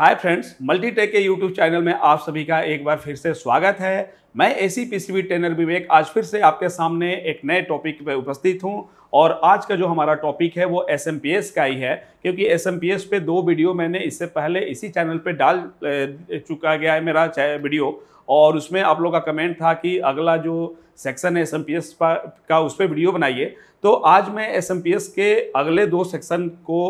हाय friends Multitech के YouTube channel में आप सभी का एक बार फिर से स्वागत है मैं ए सी पीसीबी ट्रेनर विवेक आज फिर से आपके सामने एक नए टॉपिक पर उपस्थित हूं और आज का जो हमारा टॉपिक है वो एस का ही है क्योंकि एस पे दो वीडियो मैंने इससे पहले इसी चैनल पे डाल चुका गया है मेरा वीडियो और उसमें आप लोग का कमेंट था कि अगला जो सेक्शन है एस एम का उस पर वीडियो बनाइए तो आज मैं एस के अगले दो सेक्शन को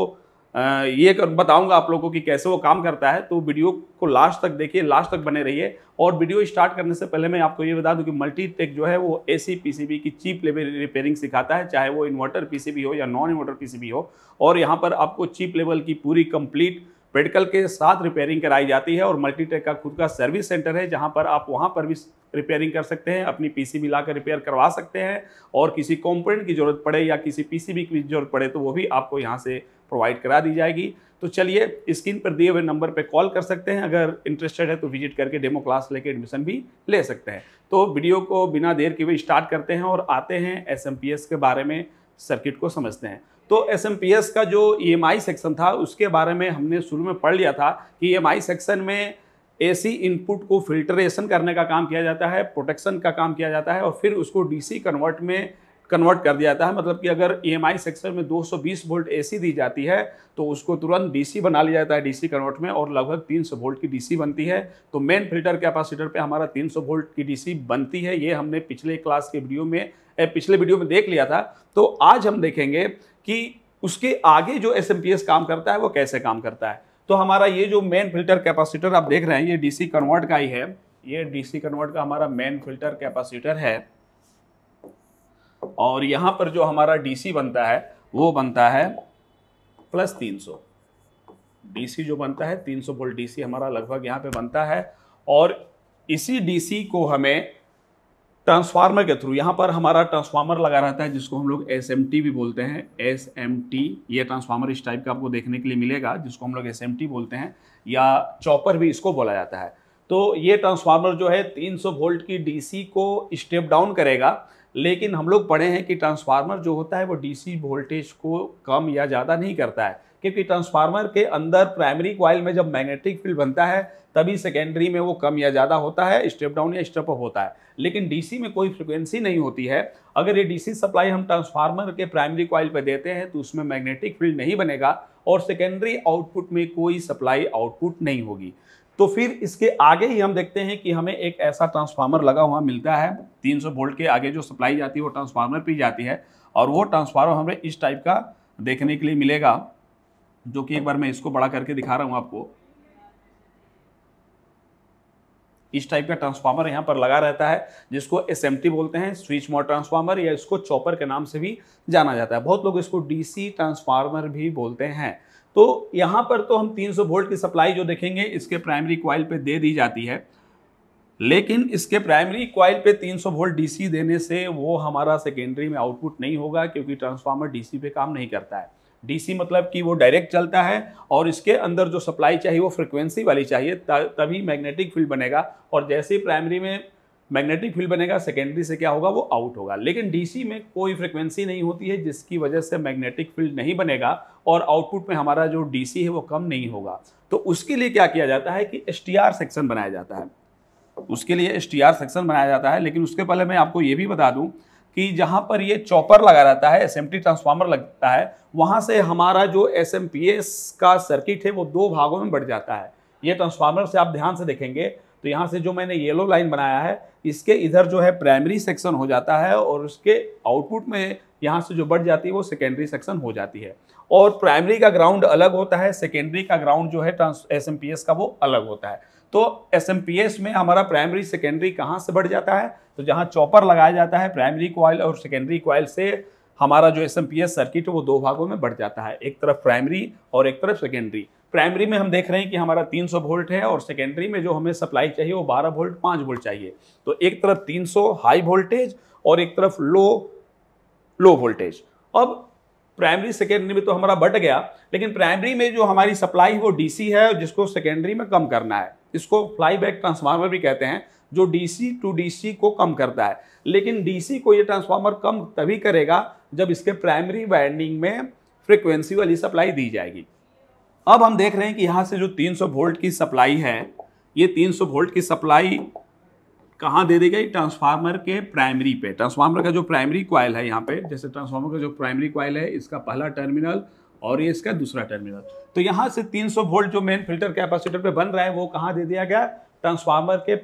ये बताऊंगा आप लोगों को कि कैसे वो काम करता है तो वीडियो को लास्ट तक देखिए लास्ट तक बने रहिए और वीडियो स्टार्ट करने से पहले मैं आपको ये बता दूं कि मल्टी टेक जो है वो ए सी पीसीबी की चीप लेवल रिपेयरिंग सिखाता है चाहे वो इन्वर्टर पीसीबी हो या नॉन इन्वर्टर पीसीबी हो और यहाँ पर आपको चीप लेवल की पूरी कंप्लीट पेडकल के साथ रिपेयरिंग कराई जाती है और मल्टीटेक का खुद का सर्विस सेंटर है जहाँ पर आप वहाँ पर भी रिपेयरिंग कर सकते हैं अपनी पीसीबी लाकर रिपेयर करवा सकते हैं और किसी कॉम्पोनेंट की जरूरत पड़े या किसी पीसीबी की जरूरत पड़े तो वो भी आपको यहाँ से प्रोवाइड करा दी जाएगी तो चलिए स्क्रीन पर दिए हुए नंबर पर कॉल कर सकते हैं अगर इंटरेस्टेड है तो विजिट करके डेमो क्लास लेके एडमिशन भी ले सकते हैं तो वीडियो को बिना देर के वे स्टार्ट करते हैं और आते हैं एस के बारे में सर्किट को समझते हैं तो एस का जो ई e सेक्शन था उसके बारे में हमने शुरू में पढ़ लिया था कि ई e सेक्शन में सी इनपुट को फिल्ट्रेशन करने का काम किया जाता है प्रोटेक्शन का काम किया जाता है और फिर उसको सी कन्वर्ट में कन्वर्ट कर दिया जाता है मतलब कि अगर ई e सेक्शन में 220 वोल्ट एसी दी जाती है तो उसको तुरंत डीसी बना लिया जाता है डीसी कन्वर्ट में और लगभग 300 वोल्ट की डीसी बनती है तो मेन फिल्टर कैपेसिटर पे हमारा 300 वोल्ट की डीसी बनती है ये हमने पिछले क्लास के वीडियो में पिछले वीडियो में देख लिया था तो आज हम देखेंगे कि उसके आगे जो एस काम करता है वो कैसे काम करता है तो हमारा ये जो मेन फिल्टर कैपेसिटर आप देख रहे हैं ये डीसी कन्वर्ट का ही है ये डीसी कन्वर्ट का हमारा मेन फिल्टर कैपेसिटर है और यहां पर जो हमारा डीसी बनता है वो बनता है प्लस तीन सौ डीसी जो बनता है तीन सौ वोल्ट डीसी हमारा लगभग यहां पे बनता है और इसी डीसी को हमें ट्रांसफार्मर के थ्रू यहां पर हमारा ट्रांसफार्मर लगा रहता है जिसको हम लोग एस भी बोलते हैं एस एम ये ट्रांसफार्मर इस टाइप का आपको देखने के लिए मिलेगा जिसको हम लोग एस बोलते हैं या चॉपर भी इसको बोला जाता है तो ये ट्रांसफार्मर जो है 300 वोल्ट की डीसी को स्टेप डाउन करेगा लेकिन हम लोग पढ़े हैं कि ट्रांसफार्मर जो होता है वो डीसी वोल्टेज को कम या ज़्यादा नहीं करता है क्योंकि ट्रांसफार्मर के अंदर प्राइमरी क्वाइल में जब मैग्नेटिक फील्ड बनता है तभी सेकेंडरी में वो कम या ज़्यादा होता है स्टेप डाउन या स्टेप अप होता है लेकिन डीसी में कोई फ्रिक्वेंसी नहीं होती है अगर ये डीसी सप्लाई हम ट्रांसफार्मर के प्राइमरी क्वाइल पर देते हैं तो उसमें मैग्नेटिक फील्ड नहीं बनेगा और सेकेंडरी आउटपुट में कोई सप्लाई आउटपुट नहीं होगी तो फिर इसके आगे ही हम देखते हैं कि हमें एक ऐसा ट्रांसफार्मर लगा हुआ मिलता है 300 वोल्ट के आगे जो सप्लाई जाती है वो ट्रांसफार्मर पर जाती है और वो ट्रांसफार्मर हमें इस टाइप का देखने के लिए मिलेगा जो कि एक बार मैं इसको बड़ा करके दिखा रहा हूँ आपको इस टाइप का ट्रांसफार्मर यहाँ पर लगा रहता है जिसको एस बोलते हैं स्विच मोड ट्रांसफार्मर या इसको चॉपर के नाम से भी जाना जाता है बहुत लोग इसको डीसी ट्रांसफार्मर भी बोलते हैं तो यहाँ पर तो हम 300 वोल्ट की सप्लाई जो देखेंगे इसके प्राइमरी क्वाइल पे दे दी जाती है लेकिन इसके प्राइमरी क्वाइल पे 300 वोल्ट डीसी देने से वो हमारा सेकेंडरी में आउटपुट नहीं होगा क्योंकि ट्रांसफार्मर डीसी पे काम नहीं करता है डीसी मतलब कि वो डायरेक्ट चलता है और इसके अंदर जो सप्लाई चाहिए वो फ्रिक्वेंसी वाली चाहिए तभी मैग्नेटिक फील्ड बनेगा और जैसे ही प्राइमरी में मैग्नेटिक फील्ड बनेगा सेकेंडरी से क्या होगा वो आउट होगा लेकिन डीसी में कोई फ्रिक्वेंसी नहीं होती है जिसकी वजह से मैग्नेटिक फील्ड नहीं बनेगा और आउटपुट में हमारा जो डीसी है वो कम नहीं होगा तो उसके लिए क्या किया जाता है कि एस सेक्शन बनाया जाता है उसके लिए एस सेक्शन बनाया जाता है लेकिन उसके पहले मैं आपको ये भी बता दूँ कि जहाँ पर ये चॉपर लगा रहता है एस ट्रांसफार्मर लगता है वहाँ से हमारा जो एस का सर्किट है वो दो भागों में बढ़ जाता है ये ट्रांसफार्मर से आप ध्यान से देखेंगे तो यहाँ से जो मैंने येलो लाइन बनाया है इसके इधर जो है प्राइमरी सेक्शन हो जाता है और उसके आउटपुट में यहाँ से जो बढ़ जाती है वो सेकेंडरी सेक्शन हो जाती है और प्राइमरी का ग्राउंड अलग होता है सेकेंडरी का ग्राउंड जो है ट्रांस एस का वो अलग होता है तो एस में हमारा प्राइमरी सेकेंडरी कहाँ से बढ़ जाता है तो जहाँ चॉपर लगाया जाता है प्राइमरी कॉयल और सेकेंडरी कॉयल से हमारा जो एस सर्किट है वो दो भागों में बढ़ जाता है एक तरफ प्राइमरी और एक तरफ सेकेंडरी प्राइमरी में हम देख रहे हैं कि हमारा 300 वोल्ट है और सेकेंडरी में जो हमें सप्लाई चाहिए वो 12 वोल्ट 5 वोल्ट चाहिए तो एक तरफ 300 हाई वोल्टेज और एक तरफ लो लो वोल्टेज अब प्राइमरी सेकेंडरी में तो हमारा बट गया लेकिन प्राइमरी में जो हमारी सप्लाई वो डीसी है जिसको सेकेंडरी में कम करना है इसको फ्लाई बैक ट्रांसफार्मर भी कहते हैं जो डीसी टू डीसी को कम करता है लेकिन डीसी को ये ट्रांसफार्मर कम तभी करेगा जब इसके प्राइमरी वाइंडिंग में फ्रिक्वेंसी वाली सप्लाई दी जाएगी अब हम देख रहे हैं कि यहाँ से जो 300 वोल्ट की सप्लाई है ये 300 वोल्ट की सप्लाई कहाँ दे दी गई ट्रांसफार्मर के प्राइमरी पे ट्रांसफार्मर का जो प्राइमरी क्वाइल है यहाँ पे जैसे ट्रांसफार्मर का जो प्राइमरी क्वाइल है इसका पहला टर्मिनल और ये इसका दूसरा टर्मिनल तो यहाँ से 300 वोल्ट जो मेन फिल्टर कैपेसिटर पे बन रहा है वो कहाँ दे दिया गया ट्रांसफार्मर के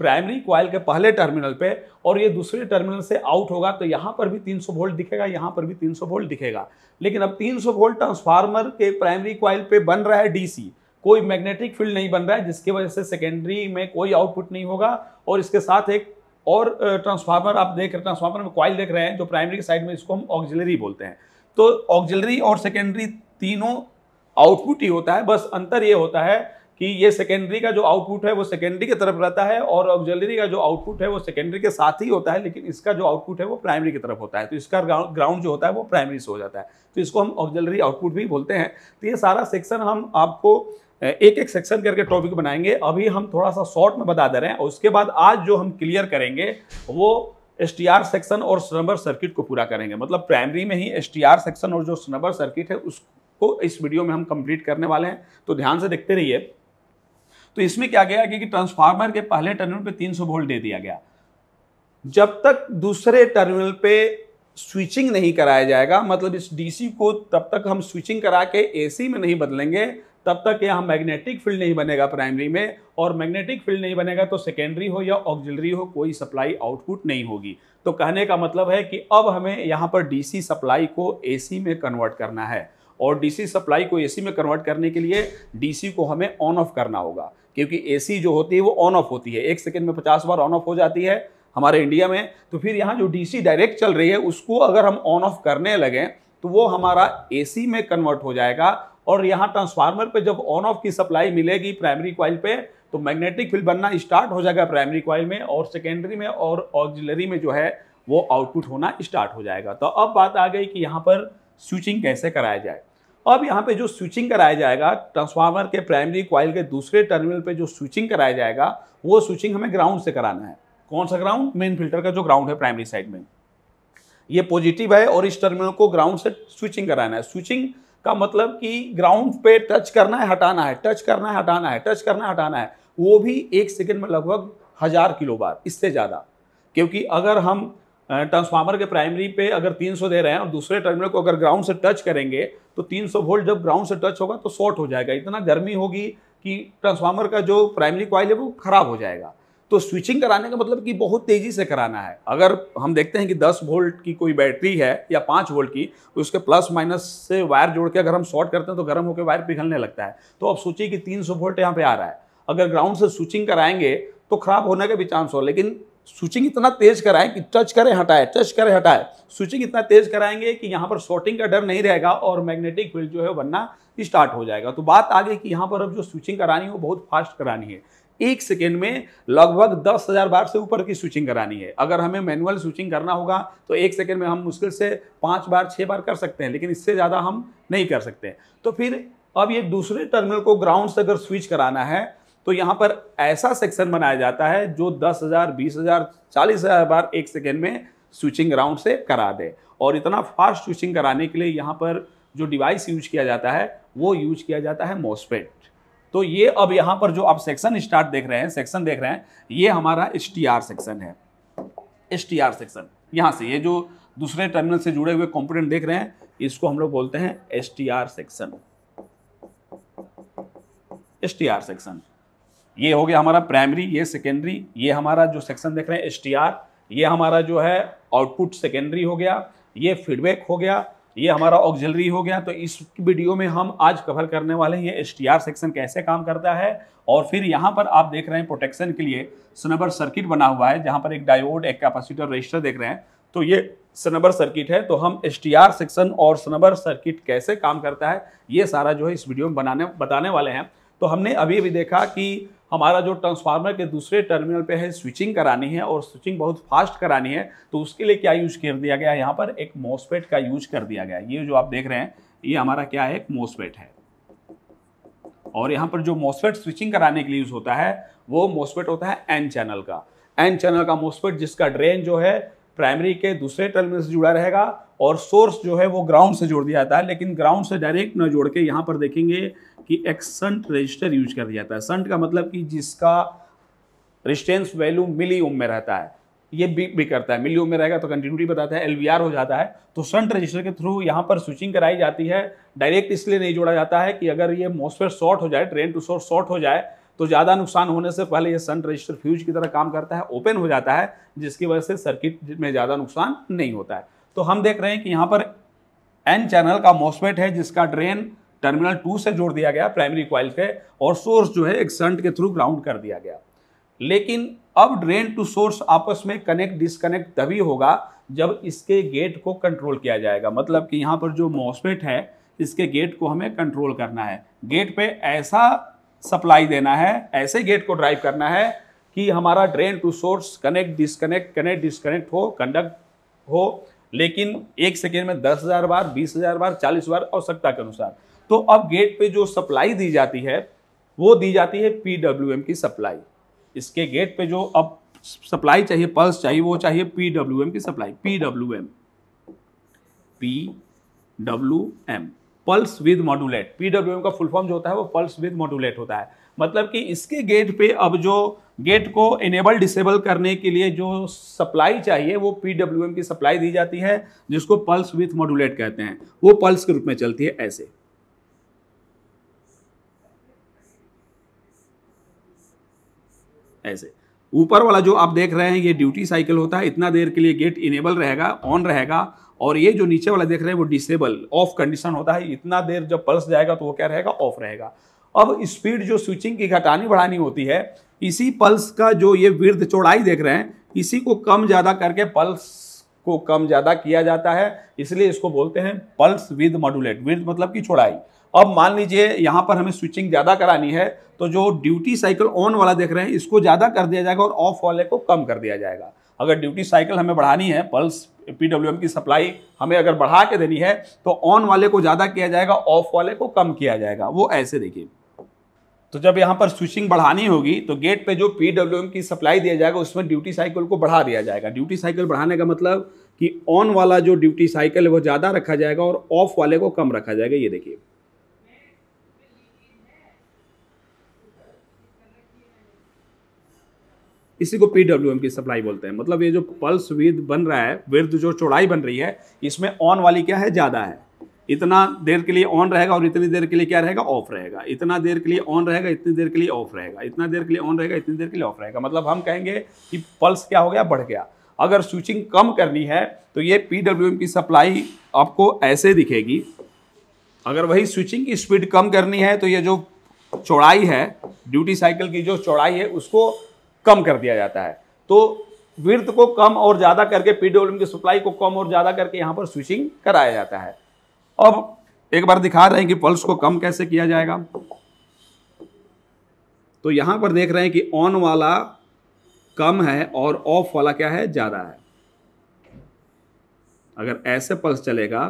प्राइमरी क्वाइल के पहले टर्मिनल पे और ये दूसरे टर्मिनल से आउट होगा तो यहाँ पर भी 300 वोल्ट दिखेगा यहाँ पर भी 300 वोल्ट दिखेगा लेकिन अब 300 वोल्ट ट्रांसफार्मर के प्राइमरी क्वाइल पे बन रहा है डीसी कोई मैग्नेटिक फील्ड नहीं बन रहा है जिसकी वजह से सेकेंडरी में कोई आउटपुट नहीं होगा और इसके साथ एक और ट्रांसफार्मर आप देख रहे ट्रांसफार्मर में क्वाइल देख रहे हैं जो प्राइमरी के साइड में इसको हम ऑक्जिलरी बोलते हैं तो ऑक्जिलरी और सेकेंडरी तीनों आउटपुट ही होता है बस अंतर ये होता है कि ये सेकेंडरी का जो आउटपुट है वो सेकेंडरी की तरफ रहता है और ऑक्जलरी का जो आउटपुट है वो सेकेंडरी के साथ ही होता है लेकिन इसका जो आउटपुट है वो प्राइमरी की तरफ होता है तो इसका ग्राउंड जो होता है वो प्राइमरी से हो जाता है तो इसको हम ऑक्जलरी आउटपुट भी बोलते हैं तो ये सारा सेक्शन हम आपको एक एक सेक्शन करके टॉपिक बनाएंगे अभी हम थोड़ा सा शॉर्ट में बता दे रहे हैं और उसके बाद आज जो हम क्लियर करेंगे वो एस सेक्शन और स्नबर सर्किट को पूरा करेंगे मतलब प्राइमरी में ही एस सेक्शन और जो स्नबर सर्किट है उसको इस वीडियो में हम कंप्लीट करने वाले हैं तो ध्यान से देखते रहिए तो इसमें क्या गया कि, ट्रांसफार्मर के पहले टर्मिनल पे 300 वोल्ट दे दिया गया जब तक दूसरे टर्मिनल पे स्विचिंग नहीं कराया जाएगा मतलब इस डीसी को तब तक हम स्विचिंग करा के एसी में नहीं बदलेंगे तब तक यहाँ मैग्नेटिक फील्ड नहीं बनेगा प्राइमरी में और मैग्नेटिक फील्ड नहीं बनेगा तो सेकेंडरी हो या ऑक्जिलरी हो कोई सप्लाई आउटपुट नहीं होगी तो कहने का मतलब है कि अब हमें यहाँ पर डीसी सप्लाई को एसी में कन्वर्ट करना है और डीसी सप्लाई को एसी में कन्वर्ट करने के लिए डीसी को हमें ऑन ऑफ करना होगा क्योंकि एसी जो होती है वो ऑन ऑफ होती है एक सेकेंड में पचास बार ऑन ऑफ हो जाती है हमारे इंडिया में तो फिर यहाँ जो डीसी डायरेक्ट चल रही है उसको अगर हम ऑन ऑफ करने लगें तो वो हमारा एसी में कन्वर्ट हो जाएगा और यहाँ ट्रांसफार्मर पे जब ऑन ऑफ की सप्लाई मिलेगी प्राइमरी कॉइल पे तो मैग्नेटिक फील्ड बनना स्टार्ट हो जाएगा प्राइमरी कॉइल में और सेकेंडरी में और ऑक्जिलरी में जो है वो आउटपुट होना स्टार्ट हो जाएगा तो अब बात आ गई कि यहाँ पर स्विचिंग कैसे कराया जाए अब यहाँ पे जो स्विचिंग कराया जाएगा ट्रांसफार्मर के प्राइमरी क्वाइल के दूसरे टर्मिनल पे जो स्विचिंग कराया जाएगा वो स्विचिंग हमें ग्राउंड से कराना है कौन सा ग्राउंड मेन फिल्टर का जो ग्राउंड है प्राइमरी साइड में ये पॉजिटिव है और इस टर्मिनल को ग्राउंड से स्विचिंग कराना है स्विचिंग का मतलब कि ग्राउंड पे टच करना है हटाना है टच करना है हटाना है टच करना है हटाना है वो भी एक सेकेंड में लगभग हज़ार किलो बार इससे ज़्यादा क्योंकि अगर हम ट्रांसफार्मर के प्राइमरी पे अगर 300 दे रहे हैं और दूसरे टर्मिनल को अगर ग्राउंड से टच करेंगे तो 300 वोल्ट जब ग्राउंड से टच होगा तो शॉर्ट हो जाएगा इतना गर्मी होगी कि ट्रांसफार्मर का जो प्राइमरी क्वाइल है वो खराब हो जाएगा तो स्विचिंग कराने का मतलब कि बहुत तेज़ी से कराना है अगर हम देखते हैं कि 10 वोल्ट की कोई बैटरी है या 5 वोल्ट की तो उसके प्लस माइनस से वायर जोड़ के अगर हम शॉर्ट करते हैं तो गर्म होकर वायर पिघलने लगता है तो आप सोचिए कि 300 वोल्ट यहाँ पे आ रहा है अगर ग्राउंड से स्विचिंग कराएंगे तो खराब होने के भी चांस हो लेकिन स्विचिंग इतना तेज कराएं कि टच करें हटाए टच करें हटाए स्विचिंग इतना तेज कराएंगे कि यहाँ पर शॉर्टिंग का डर नहीं रहेगा और मैग्नेटिक फील्ड जो है बनना स्टार्ट हो जाएगा तो बात आगे कि यहाँ पर अब जो स्विचिंग करानी है वो बहुत फास्ट करानी है एक सेकेंड में लगभग दस हज़ार बार से ऊपर की स्विचिंग करानी है अगर हमें मैनुअल स्विचिंग करना होगा तो एक सेकेंड में हम मुश्किल से पाँच बार छः बार कर सकते हैं लेकिन इससे ज़्यादा हम नहीं कर सकते तो फिर अब ये दूसरे टर्मिनल को ग्राउंड से अगर स्विच कराना है तो यहाँ पर ऐसा सेक्शन बनाया जाता है जो दस हज़ार बीस हज़ार चालीस हज़ार बार एक सेकेंड में स्विचिंग राउंड से करा दे और इतना फास्ट स्विचिंग कराने के लिए यहाँ पर जो डिवाइस यूज किया जाता है वो यूज किया जाता है मोसपेट तो ये अब यहाँ पर जो आप सेक्शन स्टार्ट देख रहे हैं सेक्शन देख रहे हैं ये हमारा एस सेक्शन है एस सेक्शन यहाँ से ये जो दूसरे टर्मिनल से जुड़े हुए कॉम्पोनेंट देख रहे हैं इसको हम लोग बोलते हैं एस सेक्शन एस सेक्शन ये हो गया हमारा प्राइमरी ये सेकेंडरी ये हमारा जो सेक्शन देख रहे हैं एस ये हमारा जो है आउटपुट सेकेंडरी हो गया ये फीडबैक हो गया ये हमारा ऑक्जलरी हो गया तो इस वीडियो में हम आज कवर करने वाले हैं ये एस सेक्शन कैसे काम करता है और फिर यहाँ पर आप देख रहे हैं प्रोटेक्शन के लिए सनबर सर्किट बना हुआ है जहाँ पर एक डायोड एक कैपेसिटर रजिस्टर देख रहे हैं तो ये सनबर सर्किट है तो हम एस सेक्शन और सनबर सर्किट कैसे काम करता है ये सारा जो है इस वीडियो में बनाने बताने वाले हैं तो हमने अभी अभी देखा कि हमारा जो ट्रांसफार्मर के दूसरे टर्मिनल पे है स्विचिंग करानी है और स्विचिंग बहुत फास्ट करानी है तो उसके लिए क्या यूज कर दिया गया यहाँ पर एक मोसपेट का यूज कर दिया गया ये जो आप देख रहे हैं ये हमारा क्या है एक मोसपेट है और यहाँ पर जो मोसपेट स्विचिंग कराने के लिए यूज होता है वो मोसपेट होता है एन चैनल का एन चैनल का मोसपेट जिसका ड्रेन जो है प्राइमरी के दूसरे टर्मिनल से जुड़ा रहेगा और सोर्स जो है वो ग्राउंड से जोड़ दिया जाता है लेकिन ग्राउंड से डायरेक्ट न जोड़ के यहाँ पर देखेंगे कि एक संट रजिस्टर यूज कर दिया जाता है संट का मतलब कि जिसका रिस्टेंस वैल्यू मिली ओम में रहता है ये भी भी करता है मिली ओम में रहेगा तो कंटिन्यूटी बताता है एलवीआर हो जाता है तो संट रजिस्टर के थ्रू यहाँ पर स्विचिंग कराई जाती है डायरेक्ट इसलिए नहीं जोड़ा जाता है कि अगर ये मोसफेयर शॉर्ट हो जाए ट्रेन टू सोर्स शॉर्ट हो जाए तो ज़्यादा नुकसान होने से पहले ये संट रजिस्टर फ्यूज की तरह काम करता है ओपन हो जाता है जिसकी वजह से सर्किट में ज़्यादा नुकसान नहीं होता है तो हम देख रहे हैं कि यहाँ पर एन चैनल का मॉसफेट है जिसका ड्रेन टर्मिनल टू से जोड़ दिया गया प्राइमरी क्वाइल के और सोर्स जो है एक सन्ट के थ्रू ग्राउंड कर दिया गया लेकिन अब ड्रेन टू सोर्स आपस में कनेक्ट डिसकनेक्ट तभी होगा जब इसके गेट को कंट्रोल किया जाएगा मतलब कि यहाँ पर जो मॉसपेट है इसके गेट को हमें कंट्रोल करना है गेट पे ऐसा सप्लाई देना है ऐसे गेट को ड्राइव करना है कि हमारा drain to source connect disconnect connect disconnect हो कंडक्ट हो लेकिन एक सेकेंड में दस हज़ार बार बीस हज़ार बार चालीस बार आवश्यकता के अनुसार तो अब गेट पे जो सप्लाई दी जाती है वो दी जाती है पीडब्ल्यूएम की सप्लाई इसके गेट पे जो अब सप्लाई चाहिए पल्स चाहिए वो चाहिए पीडब्ल्यूएम की supply PWM P W M pulse width modulate PWM का फुल फॉर्म जो होता है वो पल्स विद मॉडुलेट होता है मतलब कि इसके गेट पे अब जो गेट को इनेबल डिसेबल करने के लिए जो सप्लाई चाहिए वो पीडब्ल्यूएम की सप्लाई दी जाती है जिसको पल्स विथ मॉडुलेट कहते हैं वो पल्स के रूप में चलती है ऐसे ऐसे ऊपर वाला जो आप देख रहे हैं ये ड्यूटी साइकिल होता है इतना देर के लिए गेट इनेबल रहेगा ऑन रहेगा और ये जो नीचे वाला देख रहे हैं वो डिसेबल ऑफ कंडीशन होता है इतना देर जब पल्स जाएगा तो वो क्या रहेगा ऑफ रहेगा अब स्पीड जो स्विचिंग की घटानी बढ़ानी होती है इसी पल्स का जो ये वृद्ध चौड़ाई देख रहे हैं इसी को कम ज़्यादा करके पल्स को कम ज़्यादा किया जाता है इसलिए इसको बोलते हैं पल्स विद मॉडुलेट विद मतलब की चौड़ाई अब मान लीजिए यहाँ पर हमें स्विचिंग ज़्यादा करानी है तो जो ड्यूटी साइकिल ऑन वाला देख रहे हैं इसको ज़्यादा कर दिया जाएगा और ऑफ वाले को कम कर दिया जाएगा अगर ड्यूटी साइकिल हमें बढ़ानी है पल्स पीडब्ल्यूएम की सप्लाई हमें अगर बढ़ा के देनी है तो ऑन वाले को ज़्यादा किया जाएगा ऑफ वाले को कम किया जाएगा वो ऐसे देखिए तो जब यहाँ पर स्विचिंग बढ़ानी होगी तो गेट पे जो पी की सप्लाई दिया जाएगा उसमें ड्यूटी साइकिल को बढ़ा दिया जाएगा ड्यूटी साइकिल बढ़ाने का मतलब कि ऑन वाला जो ड्यूटी साइकिल है वो ज़्यादा रखा जाएगा और ऑफ वाले को कम रखा जाएगा ये देखिए इसी को पीडब्ल्यू की सप्लाई बोलते हैं मतलब ये जो पल्स विद बन रहा है विद जो चौड़ाई बन रही है इसमें ऑन वाली क्या है ज़्यादा है इतना देर के लिए ऑन रहेगा और इतनी देर के लिए क्या रहेगा ऑफ रहेगा इतना देर के लिए ऑन रहेगा इतनी देर के लिए ऑफ रहेगा इतना देर के लिए ऑन रहेगा इतनी देर के लिए ऑफ रहेगा मतलब हम कहेंगे कि पल्स क्या हो गया बढ़ गया अगर स्विचिंग कम करनी है तो ये पी की सप्लाई आपको ऐसे दिखेगी अगर वही स्विचिंग की स्पीड कम करनी है तो ये जो चौड़ाई है ड्यूटी साइकिल की जो चौड़ाई है उसको कम कर दिया जाता है तो वृत्त को कम और ज़्यादा करके पीडब्ल्यूएम की सप्लाई को कम और ज़्यादा करके यहाँ पर स्विचिंग कराया जाता है अब एक बार दिखा रहे हैं कि पल्स को कम कैसे किया जाएगा तो यहाँ पर देख रहे हैं कि ऑन वाला कम है और ऑफ वाला क्या है ज़्यादा है अगर ऐसे पल्स चलेगा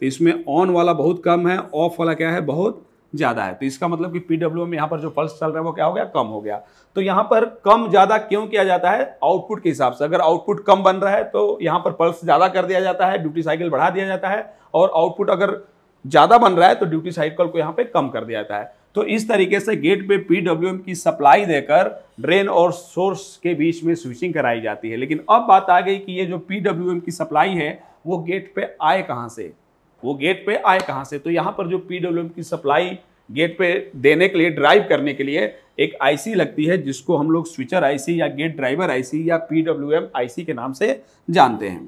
तो इसमें ऑन वाला बहुत कम है ऑफ वाला क्या है बहुत ज़्यादा है तो इसका मतलब कि पी में यहाँ पर जो पल्स चल रहा है वो क्या हो गया कम हो गया तो यहाँ पर कम ज़्यादा क्यों किया जाता है आउटपुट के हिसाब से अगर आउटपुट कम बन रहा है तो यहाँ पर पल्स ज़्यादा कर दिया जाता है ड्यूटी साइकिल बढ़ा दिया जाता है और आउटपुट अगर ज़्यादा बन रहा है तो ड्यूटी साइकिल को यहाँ पे कम कर दिया जाता है तो इस तरीके से गेट पे एम की सप्लाई देकर ड्रेन और सोर्स के बीच में स्विचिंग कराई जाती है लेकिन अब बात आ गई कि ये जो एम की सप्लाई है वो गेट पे आए कहाँ से वो गेट पे आए कहाँ से तो यहाँ पर जो पीडब्ल्यू की सप्लाई गेट पे देने के लिए ड्राइव करने के लिए एक आईसी लगती है जिसको हम लोग स्विचर आईसी या गेट ड्राइवर आईसी या पीडब्ल्यूएम आईसी के नाम से जानते हैं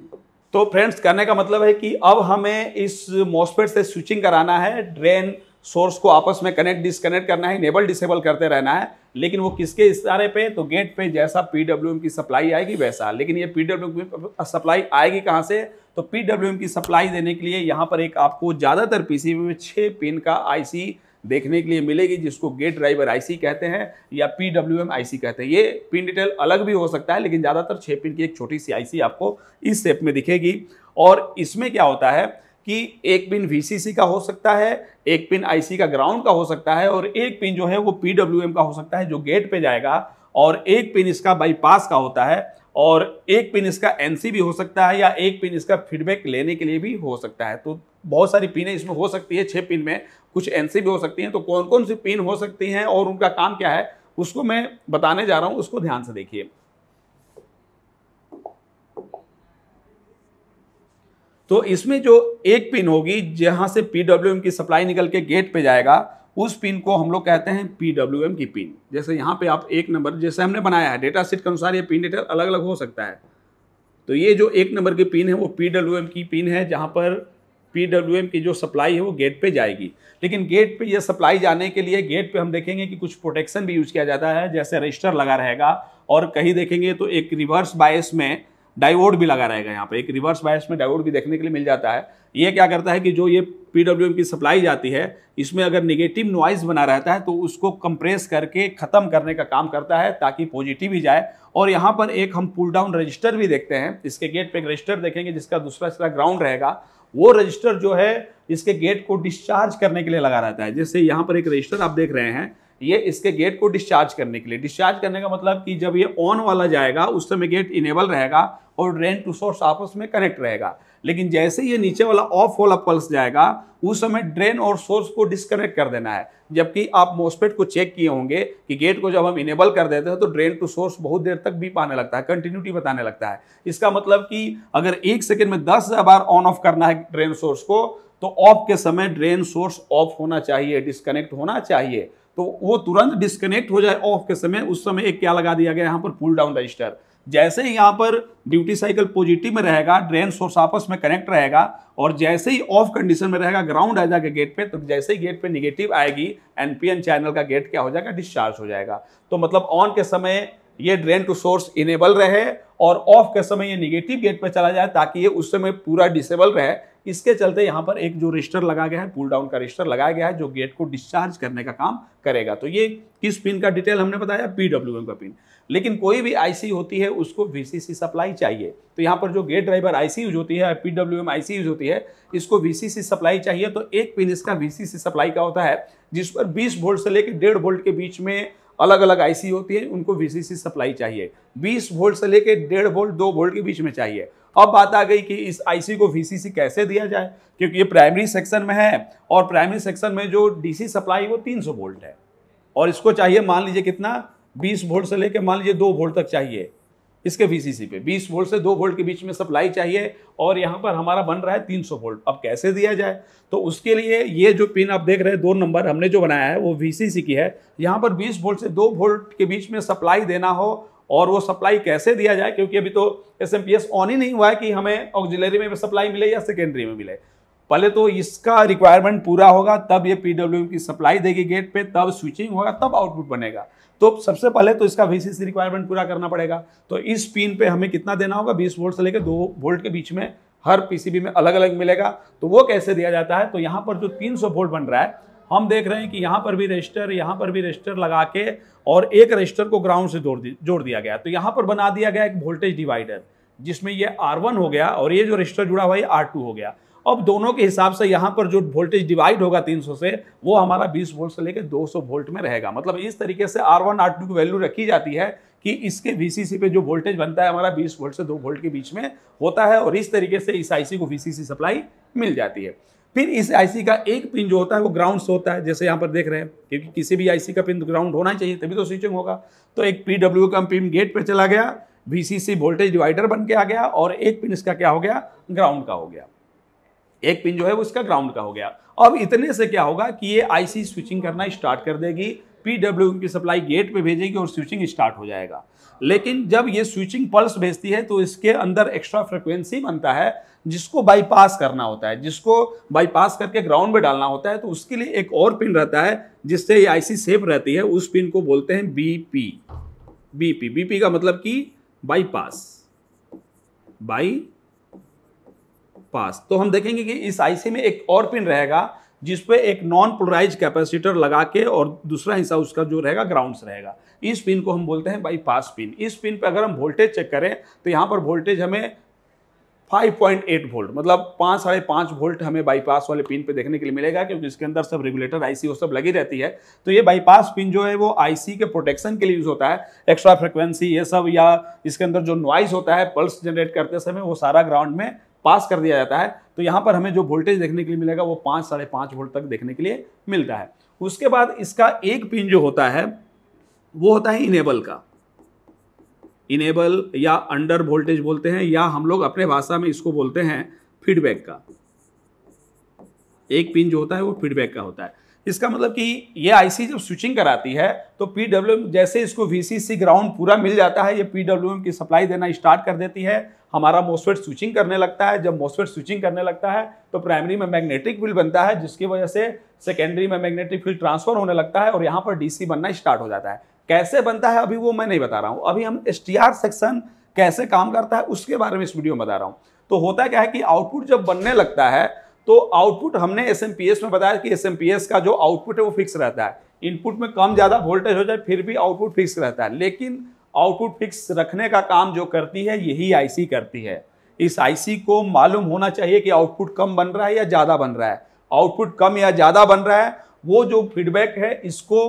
तो फ्रेंड्स करने का मतलब है कि अब हमें इस मॉस्फेट से स्विचिंग कराना है ड्रेन सोर्स को आपस में कनेक्ट डिसकनेक्ट करना है इनेबल डिसेबल करते रहना है लेकिन वो किसके इशारे पे तो गेट पे जैसा पीडब्ल्यूएम की सप्लाई आएगी वैसा लेकिन ये पीडब्ल्यूएम की सप्लाई आएगी कहाँ से तो पीडब्ल्यूएम की सप्लाई देने के लिए यहाँ पर एक आपको ज़्यादातर पीसीबी में छः पिन का आईसी देखने के लिए मिलेगी जिसको गेट ड्राइवर आईसी कहते हैं या पी डब्ल्यू एम आईसी कहते हैं ये पिन डिटेल अलग भी हो सकता है लेकिन ज़्यादातर छः पिन की एक छोटी सी आईसी आपको इस सेप में दिखेगी और इसमें क्या होता है कि एक पिन वीसीसी का हो सकता है एक पिन आईसी का ग्राउंड का हो सकता है और एक पिन जो है वो पी का हो सकता है जो गेट पर जाएगा और एक पिन इसका बाईपास का होता है और एक पिन इसका एन भी हो सकता है या एक पिन इसका फीडबैक लेने के लिए भी हो सकता है तो बहुत सारी पिनें इसमें हो सकती है छः पिन में कुछ एन भी हो सकती हैं तो कौन कौन सी पिन हो सकती हैं और उनका काम क्या है उसको मैं बताने जा रहा हूँ उसको ध्यान से देखिए तो इसमें जो एक पिन होगी जहां से पीडब्ल्यू की सप्लाई निकल के गेट पे जाएगा उस पिन को हम लोग कहते हैं पी एम की पिन जैसे यहाँ पे आप एक नंबर जैसे हमने बनाया है डेटा सेट के अनुसार ये पिन डेटा अलग अलग हो सकता है तो ये जो एक नंबर की पिन है वो पी डब्ल्यू एम की पिन है जहाँ पर पी डब्ल्यू एम की जो सप्लाई है वो गेट पे जाएगी लेकिन गेट पे ये सप्लाई जाने के लिए गेट पे हम देखेंगे कि कुछ प्रोटेक्शन भी यूज़ किया जाता है जैसे रजिस्टर लगा रहेगा और कहीं देखेंगे तो एक रिवर्स बायस में डायोड भी लगा रहेगा यहाँ पे एक रिवर्स बायस में डायोड भी देखने के लिए मिल जाता है ये क्या करता है कि जो ये पी की सप्लाई जाती है इसमें अगर निगेटिव नॉइज बना रहता है तो उसको कंप्रेस करके ख़त्म करने का काम करता है ताकि पॉजिटिव ही जाए और यहाँ पर एक हम पुल डाउन रजिस्टर भी देखते हैं इसके गेट पर एक रजिस्टर देखेंगे जिसका दूसरा हिस्सा ग्राउंड रहेगा वो रजिस्टर जो है इसके गेट को डिस्चार्ज करने के लिए लगा रहता है जैसे यहाँ पर एक रजिस्टर आप देख रहे हैं ये इसके गेट को डिस्चार्ज करने के लिए डिस्चार्ज करने का मतलब कि जब ये ऑन वाला जाएगा उस समय गेट इनेबल रहेगा और ड्रेन टू सोर्स आपस में कनेक्ट रहेगा लेकिन जैसे ये नीचे वाला ऑफ वाला पल्स जाएगा उस समय ड्रेन और सोर्स को डिस्कनेक्ट कर देना है जबकि आप मोस्पेट को चेक किए होंगे कि गेट को जब हम इनेबल कर देते हैं तो ड्रेन टू सोर्स बहुत देर तक भी पाने लगता है कंटिन्यूटी बताने लगता है इसका मतलब कि अगर एक सेकेंड में दस बार ऑन ऑफ करना है ड्रेन सोर्स को तो ऑफ के समय ड्रेन सोर्स ऑफ होना चाहिए डिस्कनेक्ट होना चाहिए तो वो तुरंत डिस्कनेक्ट हो जाए ऑफ के समय उस समय एक क्या लगा दिया गया यहाँ पर पुल डाउन रजिस्टर जैसे ही यहाँ पर ड्यूटी साइकिल पॉजिटिव में रहेगा ड्रेन सोर्स आपस में कनेक्ट रहेगा और जैसे ही ऑफ कंडीशन में रहेगा ग्राउंड आ जाएगा गेट पे तो जैसे ही गेट पे निगेटिव आएगी एनपीएन चैनल का गेट क्या हो जाएगा डिस्चार्ज हो जाएगा तो मतलब ऑन के समय ये ड्रेन टू सोर्स इनेबल रहे और ऑफ के समय ये निगेटिव गेट पर चला जाए ताकि ये उस समय पूरा डिसेबल रहे इसके चलते यहाँ पर एक जो रजिस्टर लगा गया है पुल डाउन का रजिस्टर लगाया गया है जो गेट को डिस्चार्ज करने का काम करेगा तो ये किस पिन का डिटेल हमने बताया पी का पिन लेकिन कोई भी आईसी होती है उसको वीसीसी सप्लाई चाहिए तो यहाँ पर जो गेट ड्राइवर आईसी यूज होती है पी डब्ल्यू आईसी यूज होती है इसको वीसीसी सप्लाई चाहिए तो एक पिन इसका वीसीसी सप्लाई का होता है जिस पर बीस वोल्ट से लेकर डेढ़ वोल्ट के बीच में अलग अलग आईसी होती है उनको वीसीसी सप्लाई चाहिए 20 वोल्ट से लेकर डेढ़ वोल्ट दो वोल्ट के बीच में चाहिए अब बात आ गई कि इस आईसी को वीसीसी कैसे दिया जाए क्योंकि ये प्राइमरी सेक्शन में है और प्राइमरी सेक्शन में जो डीसी सप्लाई वो 300 वोल्ट है और इसको चाहिए मान लीजिए कितना 20 वोल्ट से लेकर मान लीजिए 2 वोल्ट तक चाहिए इसके वीसीसी पे 20 वोल्ट से 2 वोल्ट के बीच में सप्लाई चाहिए और यहाँ पर हमारा बन रहा है तीन वोल्ट अब कैसे दिया जाए तो उसके लिए ये जो पिन आप देख रहे हैं दो नंबर हमने जो बनाया है वो वी की है यहाँ पर बीस वोल्ट से दो वोल्ट के बीच में सप्लाई देना हो और वो सप्लाई कैसे दिया जाए क्योंकि अभी तो S M P S on ही नहीं हुआ है कि हमें ऑक्जिलरी में सप्लाई मिले या सेकेंडरी में मिले पहले तो इसका रिक्वायरमेंट पूरा होगा तब ये पीडब्ल्यू की सप्लाई देगी गेट पे तब स्विचिंग होगा तब आउटपुट बनेगा तो सबसे पहले तो इसका वीसीसी रिक्वायरमेंट पूरा करना पड़ेगा तो इस पिन पे हमें कितना देना होगा 20 वोल्ट से लेकर 2 वोल्ट के बीच में हर पीसीबी में अलग अलग मिलेगा तो वो कैसे दिया जाता है तो यहाँ पर जो सौ वोल्ट बन रहा है हम देख रहे हैं कि यहाँ पर भी रजिस्टर यहाँ पर भी रजिस्टर लगा के और एक रजिस्टर को ग्राउंड से जोड़ जोड़ दिया गया तो यहाँ पर बना दिया गया एक वोल्टेज डिवाइडर जिसमें ये आर हो गया और ये जो रजिस्टर जुड़ा हुआ है आर हो गया अब दोनों के हिसाब से यहाँ पर जो वोल्टेज डिवाइड होगा 300 से वो हमारा 20 वोल्ट से लेकर 200 वोल्ट में रहेगा मतलब इस तरीके से R1 R2 की वैल्यू रखी जाती है कि इसके VCC पे जो वोल्टेज बनता है हमारा 20 वोल्ट से 2 वोल्ट के बीच में होता है और इस तरीके से इस आई को VCC सप्लाई मिल जाती है फिर इस आईसी का एक पिन जो होता है वो ग्राउंड से होता है जैसे यहाँ पर देख रहे हैं क्योंकि किसी भी आईसी का पिन ग्राउंड होना चाहिए तभी तो स्विचिंग होगा तो एक पी डब्ल्यू का पिन गेट पर चला गया वीसीसी वोल्टेज डिवाइडर बन के आ गया और एक पिन इसका क्या हो गया ग्राउंड का हो गया एक पिन जो है वो इसका ग्राउंड का हो गया अब इतने से क्या होगा कि ये आईसी स्विचिंग करना स्टार्ट कर देगी पीडब्ल्यू की सप्लाई गेट पे भेजेगी और स्विचिंग स्टार्ट हो जाएगा लेकिन जब ये स्विचिंग पल्स भेजती है तो इसके अंदर एक्स्ट्रा फ्रिक्वेंसी बनता है जिसको बाईपास करना होता है जिसको बाईपास करके ग्राउंड में डालना होता है तो उसके लिए एक और पिन रहता है जिससे ये आईसी सेफ रहती है उस पिन को बोलते हैं बीपी बीपी बीपी का मतलब कि बाईपास बाई पास तो हम देखेंगे कि इस आईसी में एक और पिन रहेगा जिसपे एक नॉन पोलराइज कैपेसिटर लगा के और दूसरा हिस्सा उसका जो रहेगा ग्राउंड रहेगा इस पिन को हम बोलते हैं बाईपास पिन इस पिन पर अगर हम वोल्टेज चेक करें तो यहाँ पर वोल्टेज हमें 5.8 वोल्ट मतलब पाँच साढ़े पाँच वोल्ट हमें बाईपास वाले पिन पे देखने के लिए मिलेगा क्योंकि इसके अंदर सब रेगुलेटर आईसी वो सब लगी रहती है तो ये बाईपास पिन जो है वो आईसी के प्रोटेक्शन के लिए यूज़ होता है एक्स्ट्रा फ्रिक्वेंसी ये सब या इसके अंदर जो नॉइस होता है पल्स जनरेट करते समय वो सारा ग्राउंड में पास कर दिया जाता है तो यहाँ पर हमें जो वोल्टेज देखने के लिए मिलेगा वो पाँच साढ़े पाँच वोल्ट तक देखने के लिए मिलता है उसके बाद इसका एक पिन जो होता है वो होता है इनेबल का इनेबल या अंडर वोल्टेज बोलते हैं या हम लोग अपने भाषा में इसको बोलते हैं फीडबैक का एक पिन जो होता है वो फीडबैक का होता है इसका मतलब कि ये आईसी जब स्विचिंग कराती है तो पीडब्ल्यू जैसे इसको वीसीसी ग्राउंड पूरा मिल जाता है ये पीडब्ल्यूएम की सप्लाई देना स्टार्ट कर देती है हमारा मोसफेट स्विचिंग करने लगता है जब मोसफेट स्विचिंग करने लगता है तो प्राइमरी में मैग्नेटिक फील्ड बनता है जिसकी वजह से सेकेंडरी में मैग्नेटिक फील्ड ट्रांसफर होने लगता है और यहाँ पर डीसी बनना स्टार्ट हो जाता है कैसे बनता है अभी वो मैं नहीं बता रहा हूँ अभी हम एस सेक्शन कैसे काम करता है उसके बारे में इस वीडियो में बता रहा हूँ तो होता क्या है कि आउटपुट जब बनने लगता है तो आउटपुट हमने एस में बताया कि एस का जो आउटपुट है वो फिक्स रहता है इनपुट में कम ज़्यादा वोल्टेज हो जाए फिर भी आउटपुट फिक्स रहता है लेकिन आउटपुट फिक्स रखने का काम जो करती है यही आईसी करती है इस आईसी को मालूम होना चाहिए कि आउटपुट कम बन रहा है या ज़्यादा बन रहा है आउटपुट कम या ज़्यादा बन रहा है वो जो फीडबैक है इसको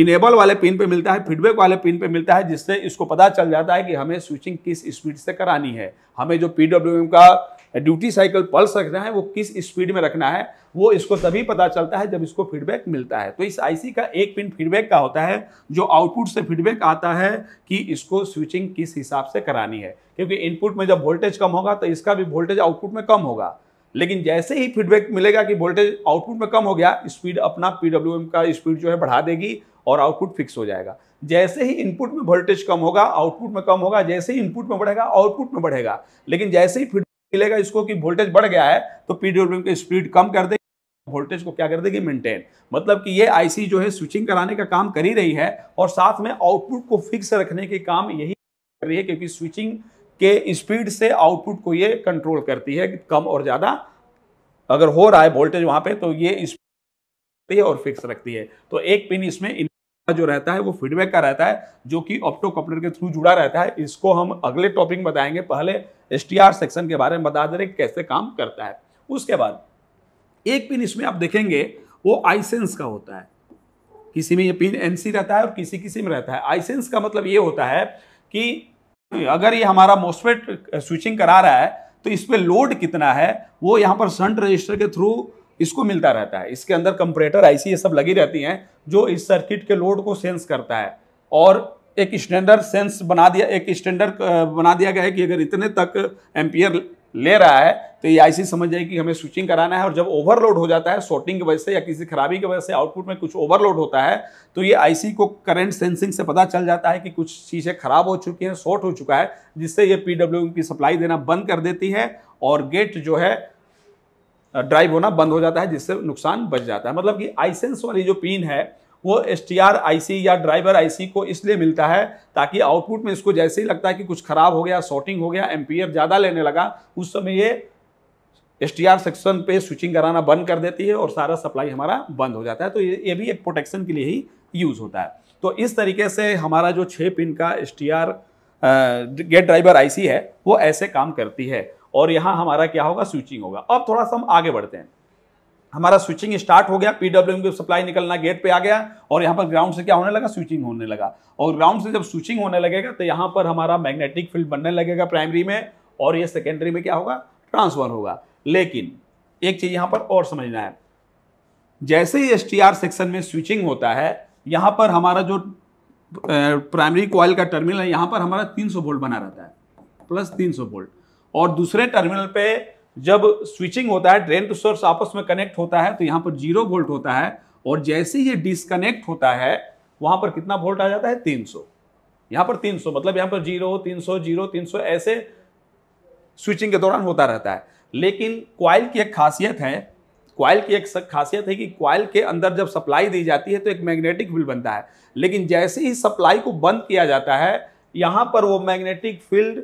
इनेबल वाले पिन पे मिलता है फीडबैक वाले पिन पे मिलता है जिससे इसको पता चल जाता है कि हमें स्विचिंग किस स्पीड से करानी है हमें जो पी का ड्यूटी साइकिल पल्स रखना है वो किस स्पीड में रखना है वो इसको तभी पता चलता है जब इसको फीडबैक मिलता है तो इस आईसी का एक पिन फीडबैक का होता है जो आउटपुट से फीडबैक आता है कि इसको स्विचिंग किस हिसाब से करानी है क्योंकि इनपुट में जब वोल्टेज कम होगा तो इसका भी वोल्टेज आउटपुट में कम होगा लेकिन जैसे ही फीडबैक मिलेगा कि वोल्टेज आउटपुट में कम हो गया स्पीड अपना पीडब्ल्यूएम का स्पीड जो है बढ़ा देगी और आउटपुट फिक्स हो जाएगा जैसे ही इनपुट में वोल्टेज कम होगा आउटपुट में कम होगा जैसे ही इनपुट में बढ़ेगा आउटपुट में बढ़ेगा लेकिन जैसे ही फीडबैक मिलेगा इसको कि वोल्टेज बढ़ गया है तो पीडब्ल्यूएम की स्पीड कम कर देगी वोल्टेज को क्या कर देगी मेंटेन मतलब कि ये आईसी जो है स्विचिंग कराने का काम कर ही रही है और साथ में आउटपुट को फिक्स रखने के काम यही कर रही है क्योंकि स्विचिंग के स्पीड से आउटपुट को ये कंट्रोल करती है कम और ज़्यादा अगर हो रहा है वोल्टेज वहाँ पे तो ये स्पीड और फिक्स रखती है तो एक पिन इसमें जो रहता है वो फीडबैक का रहता है जो कि ऑप्टो कपलर के थ्रू जुड़ा रहता है इसको हम अगले टॉपिक बताएंगे पहले एस सेक्शन के बारे में बता दे रहे कैसे काम करता है उसके बाद एक पिन इसमें आप देखेंगे वो आईसेंस का होता है किसी में ये पिन एनसी रहता है और किसी किसी में रहता है आईसेंस का मतलब ये होता है कि अगर ये हमारा मोस्फेट स्विचिंग करा रहा है तो इस पर लोड कितना है वो यहाँ पर सन्ट रजिस्टर के थ्रू इसको मिलता रहता है इसके अंदर कंपरेटर आई ये सब लगी रहती हैं जो इस सर्किट के लोड को सेंस करता है और एक स्टैंडर्ड सेंस बना दिया एक स्टैंडर्ड बना दिया गया है कि अगर इतने तक एम्पियर ले रहा है तो ये आईसी समझ जाए कि हमें स्विचिंग कराना है और जब ओवरलोड हो जाता है शॉर्टिंग की वजह से या किसी खराबी की वजह से आउटपुट में कुछ ओवरलोड होता है तो ये आईसी को करंट सेंसिंग से पता चल जाता है कि कुछ चीज़ें खराब हो चुकी हैं शॉर्ट हो चुका है जिससे ये पी की सप्लाई देना बंद कर देती है और गेट जो है ड्राइव होना बंद हो जाता है जिससे नुकसान बच जाता है मतलब कि आईसेंस वाली जो पिन है वो S T R I C या ड्राइवर आई सी को इसलिए मिलता है ताकि आउटपुट में इसको जैसे ही लगता है कि कुछ खराब हो गया शॉर्टिंग हो गया एम ज़्यादा लेने लगा उस समय ये एस टी आर सेक्शन पे स्विचिंग कराना बंद कर देती है और सारा सप्लाई हमारा बंद हो जाता है तो ये ये भी एक प्रोटेक्शन के लिए ही यूज़ होता है तो इस तरीके से हमारा जो छः पिन का S T R gate driver IC है वो ऐसे काम करती है और यहाँ हमारा क्या होगा स्विचिंग होगा अब थोड़ा सा हम आगे बढ़ते हैं हमारा स्विचिंग स्टार्ट हो गया पीडब्ल्यू की सप्लाई निकलना गेट पे आ गया और यहाँ पर ग्राउंड से क्या होने लगा स्विचिंग होने लगा और ग्राउंड से जब स्विचिंग होने लगेगा तो यहाँ पर हमारा मैग्नेटिक फील्ड बनने लगेगा प्राइमरी में और ये सेकेंडरी में क्या होगा ट्रांसफर होगा लेकिन एक चीज़ यहाँ पर और समझना है जैसे ही एस सेक्शन में स्विचिंग होता है यहाँ पर हमारा जो प्राइमरी कॉयल का टर्मिनल है यहाँ पर हमारा 300 वोल्ट बना रहता है प्लस 300 वोल्ट और दूसरे टर्मिनल पे जब स्विचिंग होता है ड्रेन टू सोर्स आपस में कनेक्ट होता है तो यहाँ पर जीरो वोल्ट होता है और जैसे ये डिसकनेक्ट होता है वहां पर कितना वोल्ट आ जाता है तीन सौ यहाँ पर तीन सौ मतलब यहाँ पर जीरो तीन सौ जीरो तीन सौ ऐसे स्विचिंग के दौरान होता रहता है लेकिन क्वाइल की एक खासियत है क्वाइल की एक खासियत है कि क्वाइल के अंदर जब सप्लाई दी जाती है तो एक मैग्नेटिक फील्ड बनता है लेकिन जैसे ही सप्लाई को बंद किया जाता है यहाँ पर वो मैग्नेटिक फील्ड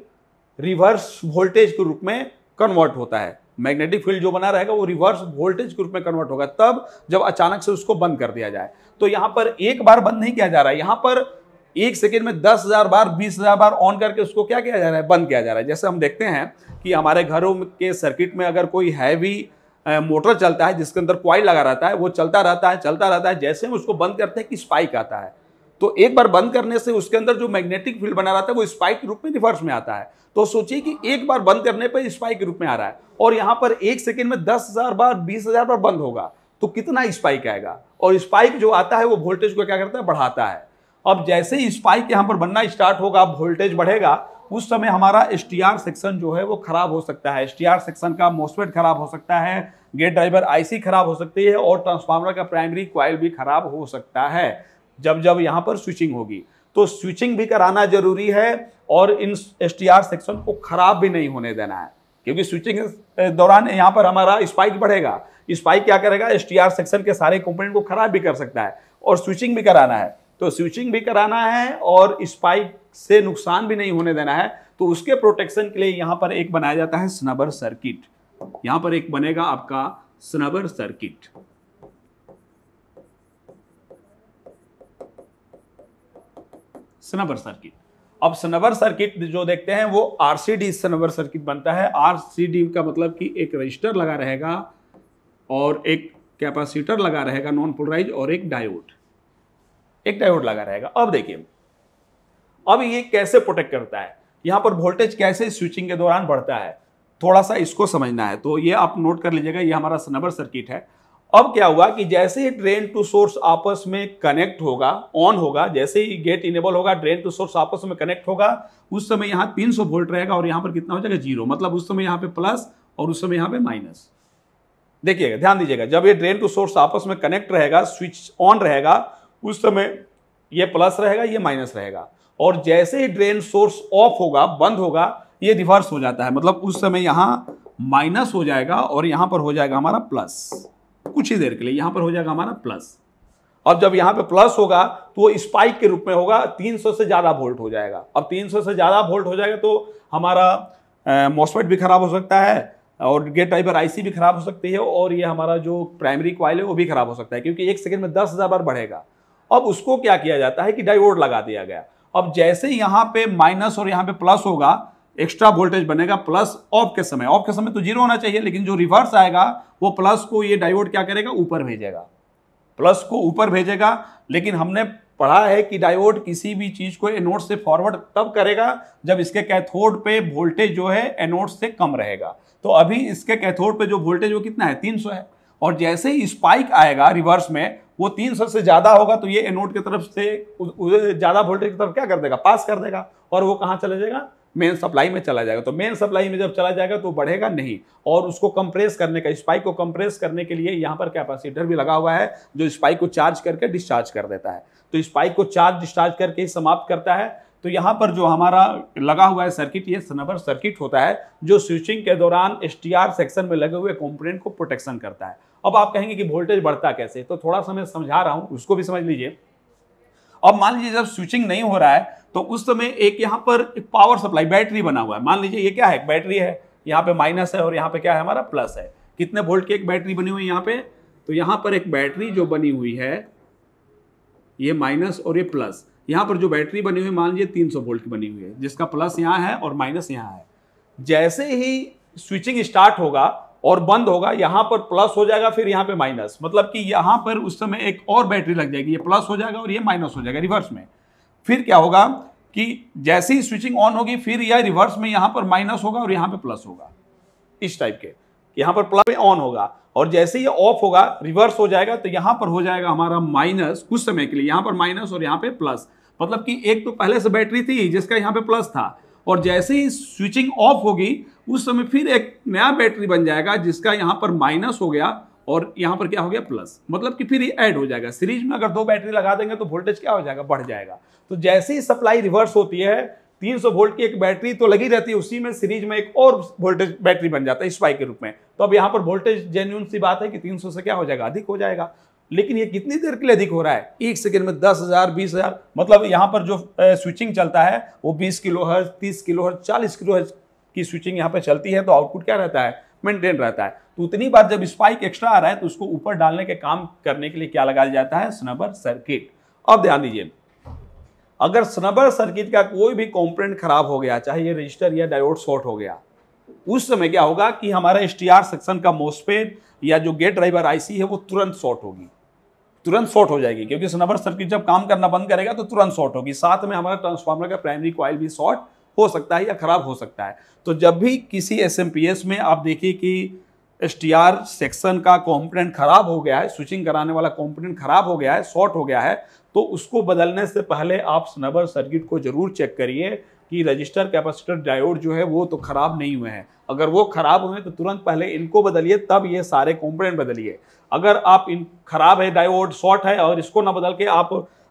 रिवर्स वोल्टेज के रूप में कन्वर्ट होता है मैग्नेटिक फील्ड जो बना रहेगा वो रिवर्स वोल्टेज के रूप में कन्वर्ट होगा तब जब अचानक से उसको बंद कर दिया जाए तो यहाँ पर एक बार बंद नहीं किया जा रहा है यहाँ पर एक सेकेंड में दस हजार बार बीस हजार बार ऑन करके उसको क्या किया जा रहा है बंद किया जा रहा है जैसे हम देखते हैं कि हमारे घरों के सर्किट में अगर कोई हैवी मोटर चलता है जिसके अंदर क्वाइल लगा रहता है वो चलता रहता है चलता रहता है जैसे हम उसको बंद करते हैं कि स्पाइक आता है तो एक बार बंद करने से उसके अंदर जो मैग्नेटिक फील्ड बना रहा था वो स्पाइक के रूप में रिवर्स में आता है तो सोचिए कि एक बार बंद करने पर स्पाइक रूप में आ रहा है और यहाँ पर एक सेकेंड में दस हजार बार बीस हजार बार बंद होगा तो कितना स्पाइक आएगा और स्पाइक जो आता है वो वोल्टेज को क्या करता है बढ़ाता है अब जैसे ही स्पाइक यहाँ पर बनना स्टार्ट होगा वोल्टेज बढ़ेगा उस समय हमारा एस सेक्शन जो है वो खराब हो सकता है एस सेक्शन का मोसवेट खराब हो सकता है गेट ड्राइवर आईसी खराब हो सकती है और ट्रांसफार्मर का प्राइमरी क्वाइल भी खराब हो सकता है जब जब यहाँ पर स्विचिंग होगी तो स्विचिंग भी कराना जरूरी है और इन एस सेक्शन को खराब भी नहीं होने देना है क्योंकि स्विचिंग दौरान यहाँ पर हमारा स्पाइक बढ़ेगा स्पाइक क्या करेगा एस सेक्शन के सारे कंपोनेंट को खराब भी कर सकता है और स्विचिंग भी कराना है तो स्विचिंग भी कराना है और स्पाइक से नुकसान भी नहीं होने देना है तो उसके प्रोटेक्शन के लिए यहाँ पर एक बनाया जाता है स्नबर सर्किट यहाँ पर एक बनेगा आपका स्नबर सर्किट सनबर सर्किट अब सनबर सर्किट जो देखते हैं वो आरसीडी सनबर सर्किट बनता है आरसीडी का मतलब कि एक रजिस्टर लगा रहेगा और एक कैपेसिटर लगा रहेगा नॉन पोलराइज और एक डायोड एक डायोड लगा रहेगा अब देखिए अब ये कैसे प्रोटेक्ट करता है यहां पर वोल्टेज कैसे स्विचिंग के दौरान बढ़ता है थोड़ा सा इसको समझना है तो ये आप नोट कर लीजिएगा ये हमारा सनबर सर्किट है अब क्या हुआ कि जैसे ही ड्रेन टू सोर्स आपस में कनेक्ट होगा ऑन होगा जैसे ही गेट इनेबल होगा ड्रेन टू सोर्स आपस में कनेक्ट होगा उस समय यहाँ 300 वोल्ट रहेगा और यहाँ पर कितना हो जाएगा जीरो मतलब उस समय यहाँ पे प्लस और उस समय यहाँ पे माइनस देखिएगा ध्यान दीजिएगा जब ये ड्रेन टू सोर्स आपस में कनेक्ट रहेगा स्विच ऑन रहेगा उस समय ये प्लस रहेगा ये माइनस रहेगा और जैसे ही ड्रेन सोर्स ऑफ होगा बंद होगा ये रिवर्स हो जाता है मतलब उस समय यहाँ माइनस हो जाएगा और यहाँ पर हो जाएगा हमारा प्लस कुछ ही देर के लिए यहां पर हो जाएगा हमारा प्लस अब जब यहां पे प्लस होगा तो वो स्पाइक के रूप में होगा 300 से ज़्यादा वोल्ट हो जाएगा अब 300 से ज़्यादा वोल्ट हो जाएगा तो हमारा मॉसफेट भी खराब हो सकता है और गेट टाइपर आईसी भी खराब हो सकती है और ये हमारा जो प्राइमरी क्वाइल है वो भी खराब हो सकता है क्योंकि एक सेकंड में दस हज़ार बार बढ़ेगा अब उसको क्या किया जाता है कि डायोड लगा दिया गया अब जैसे यहां पे माइनस और यहां पे प्लस होगा एक्स्ट्रा वोल्टेज बनेगा प्लस ऑफ के समय ऑफ के समय तो जीरो होना चाहिए लेकिन जो रिवर्स आएगा वो प्लस को ये डायोड क्या करेगा ऊपर भेजेगा प्लस को ऊपर भेजेगा लेकिन हमने पढ़ा है कि डायोड किसी भी चीज को एनोड से फॉरवर्ड तब करेगा जब इसके कैथोड पे वोल्टेज जो है एनोड से कम रहेगा तो अभी इसके कैथोड पे जो वोल्टेज वो कितना है 300 है और जैसे ही स्पाइक आएगा रिवर्स में वो 300 से ज़्यादा होगा तो ये एनोड की तरफ से ज़्यादा वोल्टेज की तरफ क्या कर देगा पास कर देगा और वो कहाँ चले जाएगा मेन सप्लाई में चला जाएगा तो मेन सप्लाई में जब चला जाएगा तो बढ़ेगा नहीं और उसको कंप्रेस करने का स्पाइक को कंप्रेस करने के लिए यहाँ पर कैपेसिटर भी लगा हुआ है जो स्पाइक को चार्ज करके डिस्चार्ज कर देता है तो स्पाइक को चार्ज डिस्चार्ज करके ही समाप्त करता है तो यहाँ पर जो हमारा लगा हुआ है सर्किट ये सनबर सर्किट होता है जो स्विचिंग के दौरान एस सेक्शन में लगे हुए कॉम्पोनेंट को प्रोटेक्शन करता है अब आप कहेंगे कि वोल्टेज बढ़ता कैसे तो थोड़ा सा मैं समझा रहा हूँ उसको भी समझ लीजिए अब मान लीजिए जब स्विचिंग नहीं हो रहा है तो उस समय एक यहाँ पर एक पावर सप्लाई बैटरी बना हुआ है मान लीजिए ये क्या है बैटरी है यहाँ पे माइनस है और यहाँ पे क्या है हमारा प्लस है कितने वोल्ट की एक बैटरी बनी हुई है यहाँ पे तो यहाँ पर एक बैटरी जो बनी हुई है ये माइनस और ये प्लस यहाँ पर जो बैटरी बनी हुई मान लीजिए तीन सौ वोल्ट की बनी हुई है जिसका प्लस यहाँ है और माइनस यहाँ है जैसे ही स्विचिंग स्टार्ट होगा और बंद होगा यहां पर प्लस हो जाएगा फिर यहां पे माइनस मतलब कि यहां पर उस समय एक और बैटरी लग जाएगी ये प्लस हो जाएगा और ये माइनस हो जाएगा रिवर्स में फिर क्या होगा कि जैसे ही स्विचिंग ऑन होगी फिर यह रिवर्स में यहां पर माइनस होगा और यहां पे प्लस होगा इस टाइप के यहां पर प्लस ऑन होगा और जैसे ये ऑफ होगा रिवर्स हो जाएगा तो यहां पर हो जाएगा हमारा माइनस कुछ समय के लिए यहां पर माइनस और यहां पे प्लस मतलब कि एक तो पहले से बैटरी थी जिसका यहां पे प्लस था और जैसे ही स्विचिंग ऑफ होगी उस समय फिर एक नया बैटरी बन जाएगा जिसका यहाँ पर माइनस हो गया और यहाँ पर क्या हो गया प्लस मतलब कि फिर ये ऐड हो जाएगा सीरीज में अगर दो बैटरी लगा देंगे तो वोल्टेज क्या हो जाएगा बढ़ जाएगा तो जैसे ही सप्लाई रिवर्स होती है 300 वोल्ट की एक बैटरी तो लगी रहती है उसी में सीरीज में एक और वोल्टेज बैटरी बन जाता है स्पाई के रूप में तो अब यहाँ पर वोल्टेज जेन्यून सी बात है कि 300 से क्या हो जाएगा अधिक हो जाएगा लेकिन ये कितनी देर के लिए अधिक हो रहा है एक सेकेंड में दस हजार बीस हजार मतलब यहाँ पर जो स्विचिंग चलता है वो बीस किलो हर तीस किलो हर चालीस किलो हर की स्विचिंग यहाँ पर चलती है तो आउटपुट क्या रहता है मेंटेन रहता है तो उतनी बार जब स्पाइक एक्स्ट्रा आ रहा है तो उसको ऊपर डालने के काम करने के लिए क्या लगाया जाता है स्नबर सर्किट अब ध्यान दीजिए अगर स्नबर सर्किट का कोई भी कॉम्पोनेंट खराब हो गया चाहे ये रजिस्टर या डायोड शॉर्ट हो गया उस समय क्या होगा कि हमारा एस सेक्शन का मोस्पेट या जो गेट ड्राइवर आईसी है वो तुरंत शॉर्ट होगी तुरंत शॉर्ट हो जाएगी क्योंकि स्नबर सर्किट जब काम करना बंद करेगा तो तुरंत शॉर्ट होगी साथ में हमारा ट्रांसफार्मर का प्राइमरी कॉयल भी शॉर्ट हो सकता है या ख़राब हो सकता है तो जब भी किसी एस में आप देखिए कि एस सेक्शन का कॉम्पोनेंट खराब हो गया है स्विचिंग कराने वाला कॉम्पोनेंट खराब हो गया है शॉर्ट हो गया है तो उसको बदलने से पहले आप स्नबर सर्किट को जरूर चेक करिए कि रजिस्टर कैपेसिटर डायोड जो है वो तो ख़राब नहीं हुए हैं अगर वो ख़राब हुए तो तुरंत पहले इनको बदलिए तब ये सारे कॉम्पोनेंट बदलिए अगर आप इन ख़राब है डायोड शॉर्ट है और इसको ना बदल के आप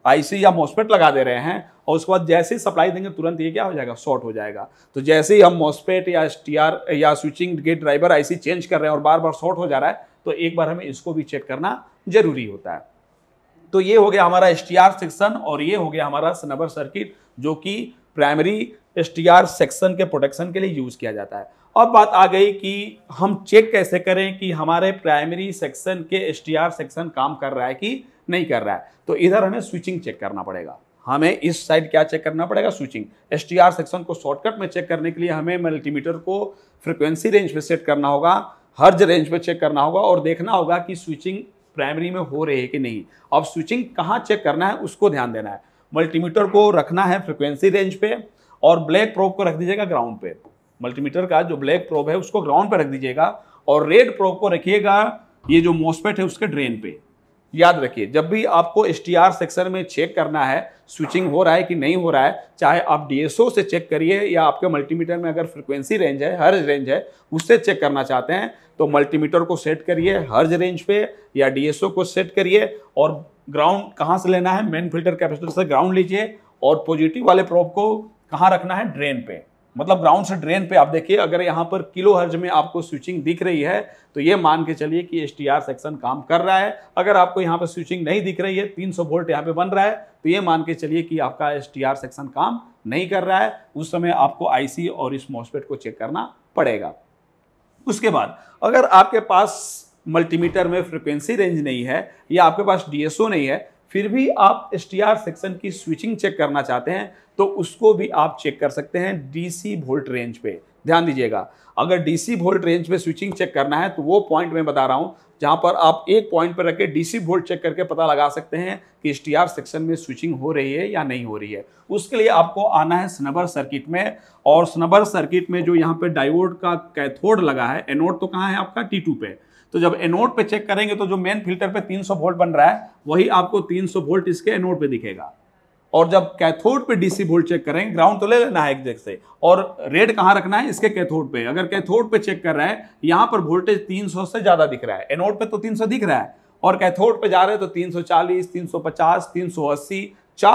आईसी या मॉस्पेट लगा दे रहे हैं और उसके बाद जैसे ही सप्लाई देंगे तुरंत ये क्या हो जाएगा शॉर्ट हो जाएगा तो जैसे ही हम मॉस्पेट या एसटीआर या switching gate driver IC change कर रहे हैं और बार बार शॉर्ट हो जा रहा है तो एक बार हमें इसको भी चेक करना जरूरी होता है तो ये हो गया हमारा एस सेक्शन और ये हो गया हमारा स्नबर सर्किट जो कि प्राइमरी एसटीआर सेक्शन के प्रोटेक्शन के लिए यूज़ किया जाता है अब बात आ गई कि हम चेक कैसे करें कि हमारे प्राइमरी सेक्शन के एसटीआर सेक्शन काम कर रहा है कि नहीं कर रहा है तो इधर हमें स्विचिंग चेक करना पड़ेगा हमें इस साइड क्या चेक करना पड़ेगा switching S T R section को शॉर्टकट में चेक करने के लिए हमें मल्टीमीटर को फ्रिक्वेंसी रेंज पर सेट करना होगा हर्ज रेंज पर चेक करना होगा और देखना होगा कि स्विचिंग प्राइमरी में हो रही है कि नहीं अब स्विचिंग कहाँ चेक करना है उसको ध्यान देना है मल्टीमीटर को रखना है फ्रिक्वेंसी रेंज पे और ब्लैक प्रोब को रख दीजिएगा ग्राउंड पे मल्टीमीटर का जो ब्लैक प्रोब है उसको ग्राउंड पे रख दीजिएगा और रेड प्रोब को रखिएगा ये जो मोसपेट है उसके ड्रेन पे याद रखिए जब भी आपको एस सेक्शन में चेक करना है स्विचिंग हो रहा है कि नहीं हो रहा है चाहे आप डीएसओ से चेक करिए या आपके मल्टीमीटर में अगर फ्रिक्वेंसी रेंज है हर्ज रेंज है उससे चेक करना चाहते हैं तो मल्टीमीटर को सेट करिए हर्ज रेंज पे या डीएसओ को सेट करिए और ग्राउंड कहाँ से लेना है मेन फिल्टर कैपेसिटर से ग्राउंड लीजिए और पॉजिटिव वाले प्रोब को कहाँ रखना है ड्रेन पे मतलब ग्राउंड से ड्रेन पे आप देखिए अगर यहाँ पर किलो हर्ज में आपको स्विचिंग दिख रही है तो ये मान के चलिए कि एस सेक्शन काम कर रहा है अगर आपको यहाँ पर स्विचिंग नहीं दिख रही है 300 वोल्ट यहाँ पे बन रहा है तो ये मान के चलिए कि आपका एस सेक्शन काम नहीं कर रहा है उस समय आपको आईसी और इस मॉसपेट को चेक करना पड़ेगा उसके बाद अगर आपके पास मल्टीमीटर में फ्रिक्वेंसी रेंज नहीं है या आपके पास डीएसओ नहीं है फिर भी आप एस सेक्शन की स्विचिंग चेक करना चाहते हैं तो उसको भी आप चेक कर सकते हैं डीसी वोल्ट रेंज पे ध्यान दीजिएगा अगर डीसी वोल्ट रेंज में स्विचिंग चेक करना है तो वो पॉइंट मैं बता रहा हूँ जहाँ पर आप एक पॉइंट पर रखे डीसी वोल्ट चेक करके पता लगा सकते हैं कि एस सेक्शन में स्विचिंग हो रही है या नहीं हो रही है उसके लिए आपको आना है स्नबर सर्किट में और स्नबर सर्किट में जो यहाँ पे डायोड का कैथोड लगा है एनोड तो कहाँ है आपका टी पे तो जब एनोड पे चेक करेंगे तो जो मेन फिल्टर पे 300 वोल्ट बन रहा है वही आपको 300 वोल्ट इसके एनोड पे दिखेगा और जब कैथोड पे डीसी वोल्ट चेक करेंगे ग्राउंड तो ले लेना है एक जगह से और रेड कहाँ रखना है इसके कैथोड पे अगर कैथोड पे चेक कर रहे हैं यहाँ पर वोल्टेज 300 से ज़्यादा दिख रहा है एनोड पे तो 300 दिख रहा है और कैथोड पे जा रहे हैं तो 340, 350, 380,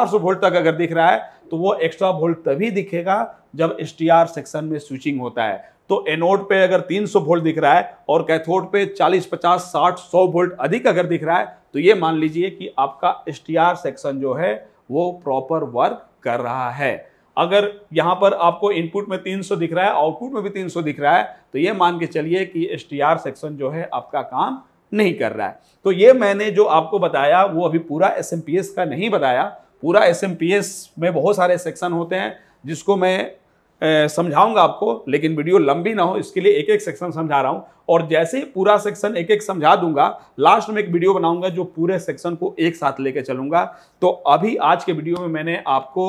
सौ वोल्ट तक अगर दिख रहा है तो वो एक्स्ट्रा वोल्ट तभी दिखेगा जब एस सेक्शन में स्विचिंग होता है तो एनोड पे अगर 300 वोल्ट दिख रहा है और कैथोड पे 40, 50, 60, 100 वोल्ट अधिक अगर दिख रहा है तो ये मान लीजिए कि आपका एस सेक्शन जो है वो प्रॉपर वर्क कर रहा है अगर यहाँ पर आपको इनपुट में तीन दिख रहा है आउटपुट में भी तीन दिख रहा है तो ये मान के चलिए कि एस सेक्शन जो है आपका काम नहीं कर रहा है तो ये मैंने जो आपको बताया वो अभी पूरा एस का नहीं बताया पूरा एस में बहुत सारे सेक्शन होते हैं जिसको मैं समझाऊंगा आपको लेकिन वीडियो लंबी ना हो इसके लिए एक एक सेक्शन समझा रहा हूँ और जैसे ही पूरा सेक्शन एक एक समझा दूंगा लास्ट में एक वीडियो बनाऊंगा जो पूरे सेक्शन को एक साथ लेकर चलूंगा तो अभी आज के वीडियो में मैंने आपको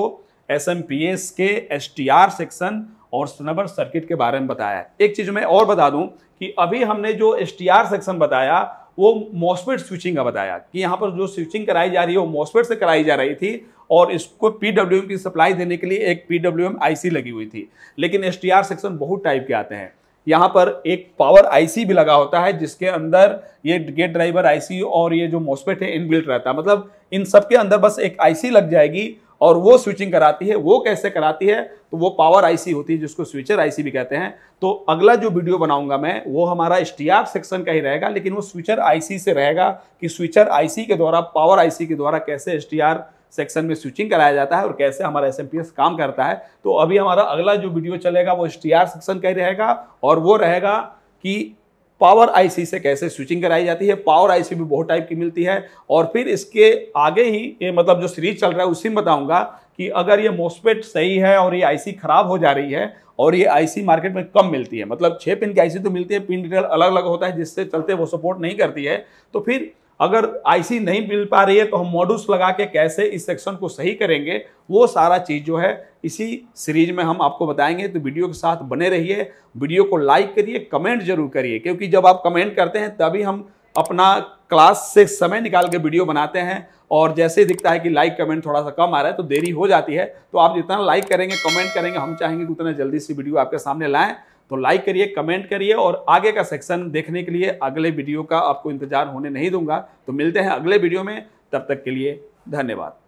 एस के एस सेक्शन और स्नबर सर्किट के बारे में बताया एक चीज मैं और बता दूं कि अभी हमने जो एस सेक्शन बताया वो मॉस्फेट स्विचिंग का बताया कि यहाँ पर जो स्विचिंग कराई जा रही है वो मॉस्फेट से कराई जा रही थी और इसको पी की सप्लाई देने के लिए एक पी आईसी लगी हुई थी लेकिन एस सेक्शन बहुत टाइप के आते हैं यहाँ पर एक पावर आईसी भी लगा होता है जिसके अंदर ये गेट ड्राइवर आईसी और ये जो मॉस्फेट है इनबिल्ट रहता है मतलब इन सब के अंदर बस एक आईसी लग जाएगी और वो स्विचिंग कराती है वो कैसे कराती है तो वो पावर आईसी होती है जिसको स्विचर आईसी भी कहते हैं तो अगला जो वीडियो बनाऊंगा मैं वो हमारा स्टीआर सेक्शन का ही रहेगा लेकिन वो स्विचर आईसी से रहेगा कि स्विचर आईसी के द्वारा पावर आईसी के द्वारा कैसे एसटीआर सेक्शन में स्विचिंग कराया जाता है और कैसे हमारा एस काम करता है तो अभी हमारा अगला जो वीडियो चलेगा वो एस सेक्शन का ही रहेगा और वो रहेगा कि पावर आईसी से कैसे स्विचिंग कराई जाती है पावर आईसी भी बहुत टाइप की मिलती है और फिर इसके आगे ही ये मतलब जो सीरीज चल रहा है उसी में बताऊंगा कि अगर ये मोस्पेट सही है और ये आईसी खराब हो जा रही है और ये आईसी मार्केट में कम मिलती है मतलब छः पिन की आईसी तो मिलती है पिन डिटेल अलग अलग होता है जिससे चलते वो सपोर्ट नहीं करती है तो फिर अगर आईसी नहीं मिल पा रही है तो हम मॉड्यूल्स लगा के कैसे इस सेक्शन को सही करेंगे वो सारा चीज़ जो है इसी सीरीज में हम आपको बताएंगे तो वीडियो के साथ बने रहिए वीडियो को लाइक करिए कमेंट जरूर करिए क्योंकि जब आप कमेंट करते हैं तभी हम अपना क्लास से समय निकाल के वीडियो बनाते हैं और जैसे ही दिखता है कि लाइक कमेंट थोड़ा सा कम आ रहा है तो देरी हो जाती है तो आप जितना लाइक करेंगे कमेंट करेंगे हम चाहेंगे कि उतना जल्दी से वीडियो आपके सामने लाएं तो लाइक करिए कमेंट करिए और आगे का सेक्शन देखने के लिए अगले वीडियो का आपको इंतजार होने नहीं दूंगा तो मिलते हैं अगले वीडियो में तब तक के लिए धन्यवाद